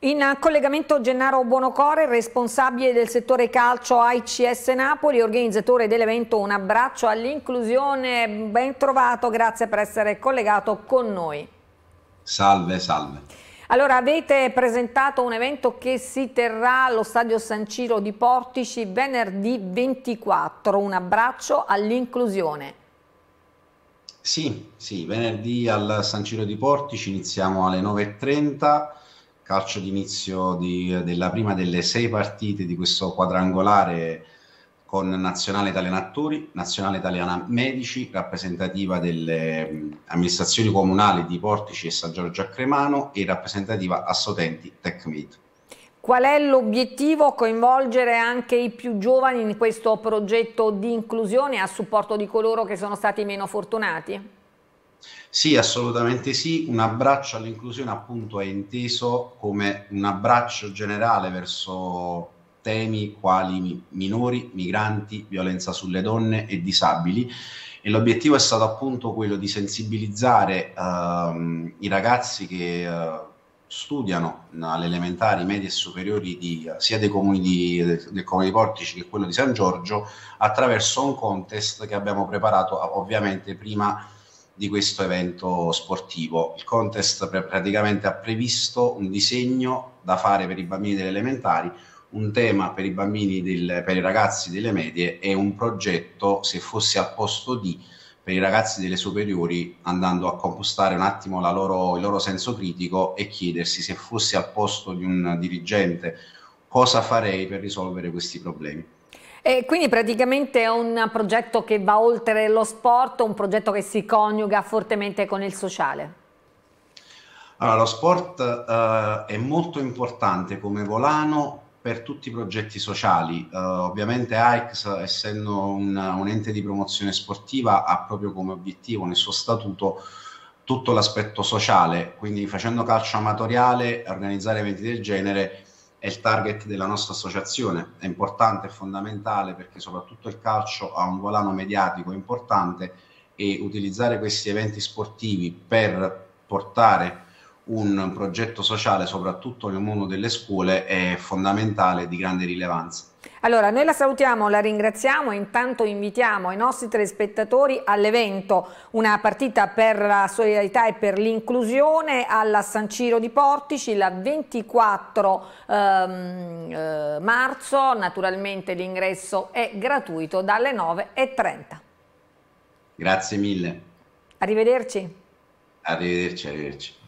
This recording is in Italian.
In collegamento Gennaro Buonocore, responsabile del settore calcio AICS Napoli, organizzatore dell'evento Un abbraccio all'inclusione, ben trovato, grazie per essere collegato con noi. Salve, salve. Allora, avete presentato un evento che si terrà allo Stadio San Ciro di Portici venerdì 24, Un abbraccio all'inclusione. Sì, sì, venerdì al San Ciro di Portici iniziamo alle 9.30 calcio d'inizio di, della prima delle sei partite di questo quadrangolare con Nazionale Italiana Attori, Nazionale Italiana Medici, rappresentativa delle amministrazioni comunali di Portici e San Giorgio a Cremano e rappresentativa Assotenti TechMed. Qual è l'obiettivo? Coinvolgere anche i più giovani in questo progetto di inclusione a supporto di coloro che sono stati meno fortunati? Sì, assolutamente sì. Un abbraccio all'inclusione appunto è inteso come un abbraccio generale verso temi quali minori, migranti, violenza sulle donne e disabili. E l'obiettivo è stato appunto quello di sensibilizzare ehm, i ragazzi che eh, studiano alle elementari, medie e superiori di, sia dei comuni di, del comune di Portici che quello di San Giorgio attraverso un contest che abbiamo preparato ovviamente prima di questo evento sportivo. Il contest pre- praticamente ha previsto un disegno da fare per i bambini delle elementari, un tema per i bambini del, per i ragazzi delle medie e un progetto, se fosse al posto di, per i ragazzi delle superiori, andando a compostare un attimo loro, il loro senso critico e chiedersi se fosse al posto di un dirigente cosa farei per risolvere questi problemi. E quindi praticamente è un progetto che va oltre lo sport, un progetto che si coniuga fortemente con il sociale. Allora, lo sport eh, è molto importante come volano per tutti i progetti sociali. Uh, ovviamente AIX, essendo un, un, ente di promozione sportiva, ha proprio come obiettivo nel suo statuto tutto l'aspetto sociale, quindi facendo calcio amatoriale, organizzare eventi del genere è il target della nostra associazione, è importante, è fondamentale perché soprattutto il calcio ha un volano mediatico importante e utilizzare questi eventi sportivi per portare un progetto sociale soprattutto nel mondo delle scuole è fondamentale e di grande rilevanza. Allora, noi la salutiamo, la ringraziamo e intanto invitiamo i nostri telespettatori all'evento, una partita per la solidarietà e per l'inclusione alla San Ciro di Portici, il 24 ehm, eh, marzo, naturalmente l'ingresso è gratuito dalle 9.30. Grazie mille. Arrivederci. Arrivederci, arrivederci.